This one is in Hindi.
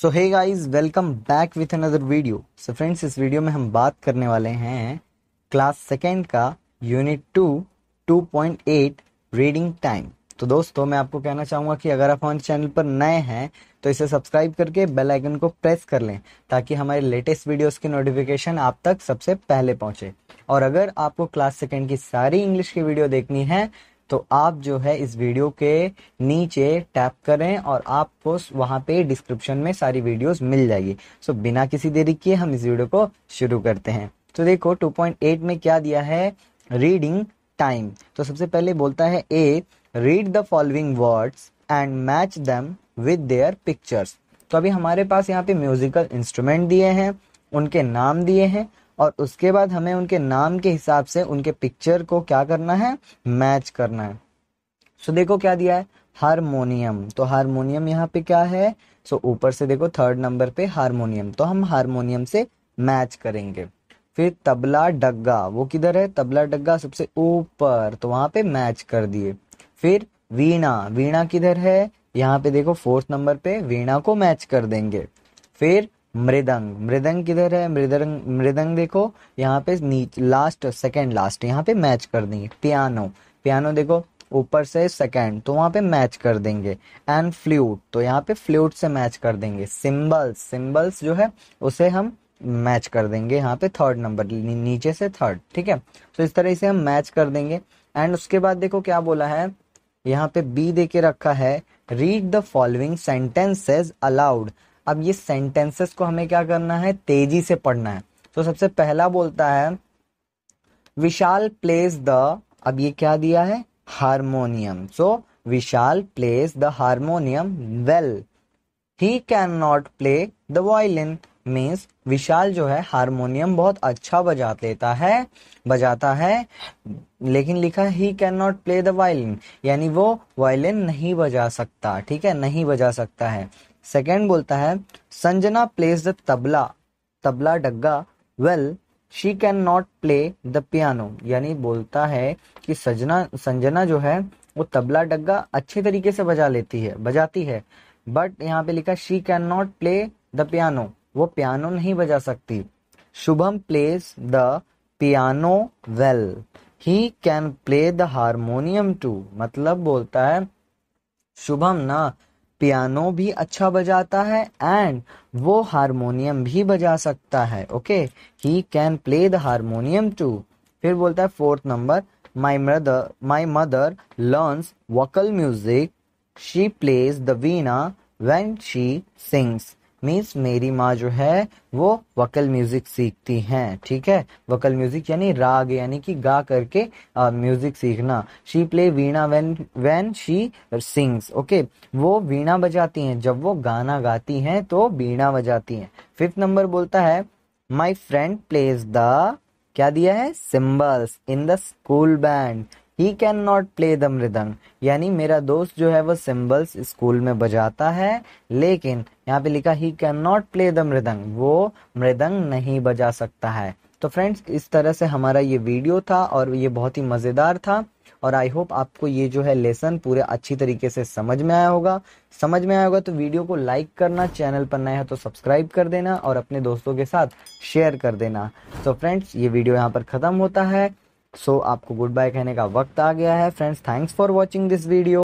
so hey guys welcome back with another video so friends इस वीडियो में हम बात करने वाले हैं क्लास सेकेंड का unit two two point eight reading time तो दोस्तों मैं आपको कहना चाहूंगा कि अगर आप हमारे चैनल पर नए हैं तो इसे सब्सक्राइब करके बेल आइकन को प्रेस कर लें ताकि हमारे लेटेस्ट वीडियोस की नोटिफिकेशन आप तक सबसे पहले पहुंचे और अगर आपको क्लास सेकेंड की सारी इंग्लिश की वीडियो देखनी है तो आप जो है इस वीडियो के नीचे टैप करें और आपको वहां पे डिस्क्रिप्शन में सारी वीडियोस मिल जाएगी सो so, बिना किसी देरी किए हम इस वीडियो को शुरू करते हैं तो देखो 2.8 में क्या दिया है रीडिंग टाइम तो सबसे पहले बोलता है A read the following words and match them with their pictures तो अभी हमारे पास यहाँ पे म्यूजिकल इंस्ट्रूमेंट दिए हैं उनके नाम दिए हैं और उसके बाद हमें उनके नाम के हिसाब से उनके पिक्चर को क्या करना है मैच करना है सो देखो क्या दिया है हारमोनियम तो हारमोनियम यहाँ पे क्या है सो ऊपर से देखो थर्ड नंबर पे हारमोनियम तो हम हारमोनियम से मैच करेंगे फिर तबला डग्गा वो किधर है तबला डग्गा सबसे ऊपर तो वहां पे मैच कर दिए फिर वीणा वीणा किधर है यहाँ पे देखो फोर्थ नंबर पे वीणा को मैच कर देंगे फिर मृदंग मृदंग किधर है मृदंग मृदंग देखो यहाँ पे नीच लास्ट सेकेंड लास्ट यहाँ पे मैच कर देंगे पियानो पियानो देखो ऊपर से सेकेंड तो वहां पे मैच कर देंगे एंड फ्लूट तो यहाँ पे फ्लूट से मैच कर देंगे सिम्बल्स सिम्बल्स जो है उसे हम मैच कर देंगे यहाँ पे थर्ड नंबर नीचे से थर्ड ठीक है तो इस तरह से हम मैच कर देंगे एंड उसके बाद देखो क्या बोला है यहाँ पे बी दे के रखा है read the following sentences aloud अब ये सेंटेंसेस को हमें क्या करना है तेजी से पढ़ना है तो सबसे पहला बोलता है विशाल प्लेस द अब ये क्या दिया है harmonium so Vishal plays the harmonium well he can not play the violin means Vishal जो है हारमोनियम बहुत अच्छा बजा देता है बजाता है लेकिन लिखा he can not play the violin यानी वो वायलिन नहीं बजा सकता ठीक है नहीं बजा सकता है सेकेंड बोलता है संजना प्लेज द तबला तबला डग्गा well she can not play the piano यानी बोलता है कि सजना संजना जो है वो तबला डग्गा अच्छे तरीके से बजा लेती है बजाती है बट यहाँ पे लिखा she can not play the piano वो पियानो नहीं बजा सकती Shubham plays the piano well he can play the harmonium too मतलब बोलता है शुभम ना पियानो भी अच्छा बजाता है एंड वो हारमोनियम भी बजा सकता है okay he can play the harmonium too फिर बोलता है fourth number my mother my mother learns vocal music she plays the veena when she sings means मेरी माँ जो है वो वकल म्यूजिक सीखती हैं ठीक है वकल म्यूजिक यानी राग यानी कि गा करके म्यूजिक सीखना she play veena when when she sings okay वो वीणा बजाती हैं जब वो गाना गाती हैं तो वीणा बजाती हैं फिफ्थ नंबर बोलता है माई फ्रेंड प्लेज द क्या दिया है cymbals in the school band he can not play the mridangam यानी मेरा दोस्त जो है वो सिम्बल्स स्कूल में बजाता है लेकिन यहाँ पे लिखा he can not play the mridangam वो मृदंग नहीं बजा सकता है तो फ्रेंड्स इस तरह से हमारा ये वीडियो था और ये बहुत ही मज़ेदार था और आई होप आपको ये जो है लेसन पूरे अच्छी तरीके से समझ में आया होगा समझ में आया होगा तो वीडियो को लाइक करना चैनल पर नया है तो सब्सक्राइब कर देना और अपने दोस्तों के साथ शेयर कर देना तो so फ्रेंड्स ये वीडियो यहाँ पर ख़त्म होता है सो so, आपको गुड बाय कहने का वक्त आ गया है friends thanks for watching this video